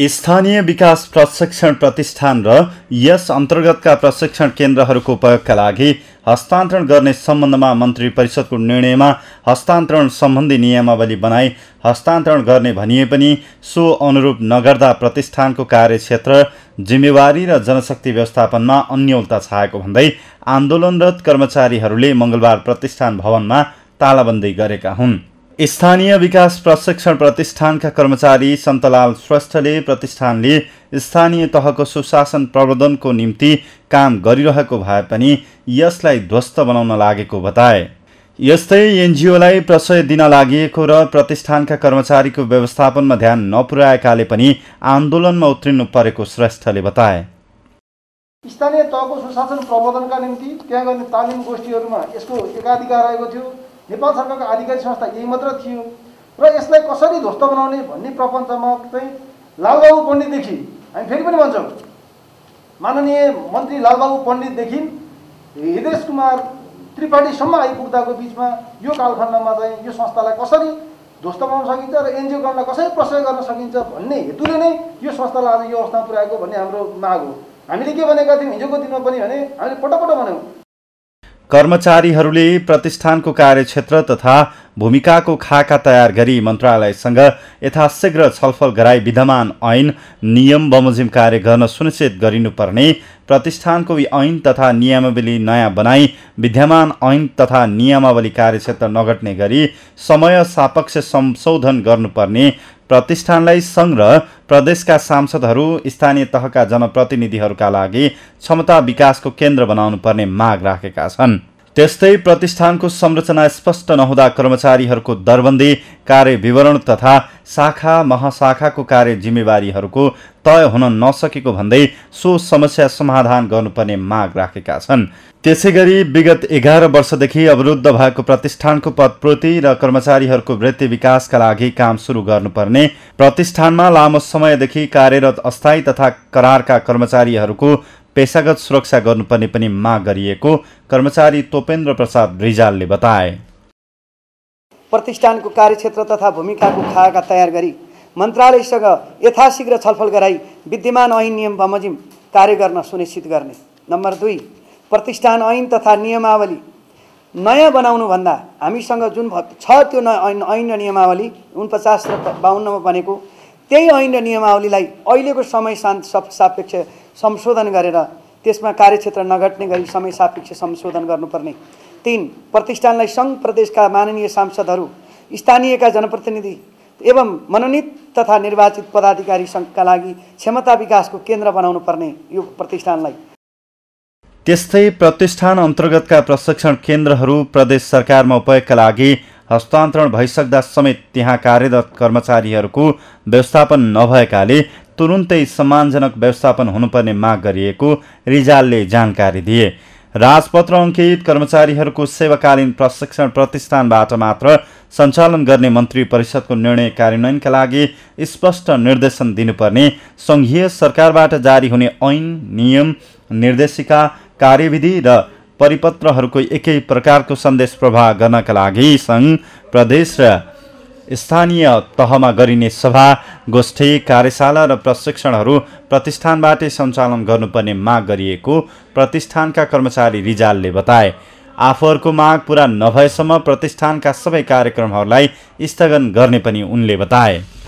स्थानीय विकास प्रशिक्षण प्रतिष्ठान र यस अन्तर्गतका प्रशिक्षण केन्द्रहरूको उपयोगका लागि हस्तान्तरण गर्ने सम्बन्धमा मन्त्री परिषदको निर्णयमा हस्तान्तरण सम्बन्धी नियमावली बनाई हस्तान्तरण गर्ने भनिए पनि सो अनुरूप नगर्दा प्रतिष्ठानको कार्यक्षेत्र जिम्मेवारी र जनशक्ति व्यवस्थापनमा अन्यौलता छाएको भन्दै आन्दोलनरत कर्मचारीहरूले मङ्गलबार प्रतिष्ठान भवनमा तालाबन्दी गरेका हुन् स्थानीय विकास प्रशिक्षण प्रतिष्ठानका कर्मचारी सन्तलाल श्रेष्ठले प्रतिष्ठानले स्थानीय तहको सुशासन प्रवर्धनको निम्ति काम गरिरहेको भए पनि यसलाई ध्वस्त बनाउन लागेको बताए यस्तै एनजिओलाई प्रशय दिन लागिएको र प्रतिष्ठानका कर्मचारीको व्यवस्थापनमा ध्यान नपुर्याएकाले पनि आन्दोलनमा उत्रिनु परेको श्रेष्ठले बताए स्थानीय तहको सुशासन प्रबन्धनका निम्ति त्यहाँ गर्ने तालिम गोष्ठीहरूमा यसको एकाधिकार रहेको थियो नेपाल सरकारको आधिकारिक संस्था यही मात्र थियो र यसलाई कसरी ध्वस्त बनाउने भन्ने प्रपञ्चमा चाहिँ लालबाबु पण्डितदेखि हामी फेरि पनि भन्छौँ माननीय मन्त्री लालबाबु पण्डितदेखि हृदेश कुमार त्रिपाठीसम्म आइपुग्दाको बिचमा यो कालखण्डमा चाहिँ यो संस्थालाई कसरी ध्वस्त बनाउन सकिन्छ र एनजिओ गर्न कसरी प्रशय गर्न सकिन्छ भन्ने हेतुले नै यो संस्थालाई आज यो अवस्थामा पुर्याएको भन्ने हाम्रो माग हो हामीले के भनेका थियौँ हिजोको दिनमा पनि भने हामीले पटक पटक भन्यौँ कर्मचारीहरूले प्रतिष्ठानको कार्यक्षेत्र तथा भूमिकाको खाका तयार गरी मन्त्रालयसँग यथाशीघ्र छलफल गराई विद्यमान ऐन नियम बमोजिम कार्य गर्न सुनिश्चित गरिनुपर्ने प्रतिष्ठानको ऐन तथा नियमावली नयाँ बनाई विद्यमान ऐन तथा नियमावली कार्यक्षेत्र नघट्ने गरी समय सापक्ष संशोधन गर्नुपर्ने प्रतिष्ठानलाई सङ्घ र प्रदेशका सांसदहरू स्थानीय तहका जनप्रतिनिधिहरूका लागि क्षमता विकासको केन्द्र बनाउनुपर्ने माग राखेका छन् त्यस्तै प्रतिष्ठानको संरचना स्पष्ट नहुँदा कर्मचारीहरूको दरबन्दी कार्य विवरण तथा शाखा महाशाखाको कार्य जिम्मेवारीहरूको तय हुन नसकेको भन्दै सो समस्या समाधान गर्नुपर्ने माग राखेका छन् त्यसै गरी विगत एघार वर्षदेखि अवरुद्ध भएको प्रतिष्ठानको पदपूर्ति र कर्मचारीहरूको वृत्ति विकासका लागि काम सुरु गर्नुपर्ने प्रतिष्ठानमा लामो समयदेखि कार्यरत अस्थायी तथा करारका कर्मचारीहरूको पेसागत सुरक्षा गर्नुपर्ने पनि माग गरिएको कर्मचारी तोपेन्द्र प्रसाद रिजालले बताए प्रतिष्ठानको कार्यक्षेत्र तथा भूमिकाको खाका तयार गरी मन्त्रालयसँग यथाशीघ्र छलफल गराई विद्यमान ऐन नियम बमोजिम कार्य गर्न सुनिश्चित गर्ने नम्बर दुई प्रतिष्ठान ऐन तथा नियमावली नयाँ बनाउनुभन्दा हामीसँग जुन छ त्यो ऐन र नियमावली उनपचास र बाहन्नमा बनेको त्यही ऐन र नियमावलीलाई अहिलेको समय शान्त सापेक्ष संशोधन गरेर त्यसमा कार्यक्षेत्र नघट्ने गरी समय सापेक्ष संशोधन गर्नुपर्ने तिन प्रतिष्ठानलाई सङ्घ प्रदेशका माननीय सांसदहरू स्थानीयका जनप्रतिनिधि एवं मनोनित तथा निर्वाचित पदाधिकारी सङ्घका लागि क्षमता विकासको केन्द्र बनाउनु पर्ने यो प्रतिष्ठानलाई त्यस्तै प्रतिष्ठान अन्तर्गतका प्रशिक्षण केन्द्रहरू प्रदेश सरकारमा उपयोगका लागि हस्तान्तरण भइसक्दा समेत त्यहाँ कार्यरत कर्मचारीहरूको व्यवस्थापन नभएकाले तुरुन्तै सम्मानजनक व्यवस्थापन हुनुपर्ने माग गरिएको रिजालले जानकारी दिए राजपत्र अङ्कित कर्मचारीहरूको सेवाकालीन प्रशिक्षण प्रतिष्ठानबाट मात्र सञ्चालन गर्ने मन्त्री परिषदको निर्णय कार्यान्वयनका लागि स्पष्ट निर्देशन दिनुपर्ने सङ्घीय सरकारबाट जारी हुने ऐन नियम निर्देशिका कार्यविधि र परिपत्रहरूको एकै प्रकारको सन्देश प्रवाह गर्नका लागि सङ्घ प्रदेश र स्थानीय तहमा गरिने सभा गोष्ठी कार्यशाला र प्रशिक्षणहरू प्रतिष्ठानबाटै सञ्चालन गर्नुपर्ने माग गरिएको प्रतिष्ठानका कर्मचारी रिजालले बताए आफूहरूको माग पूरा नभएसम्म प्रतिष्ठानका सबै कार्यक्रमहरूलाई स्थगन गर्ने पनि उनले बताए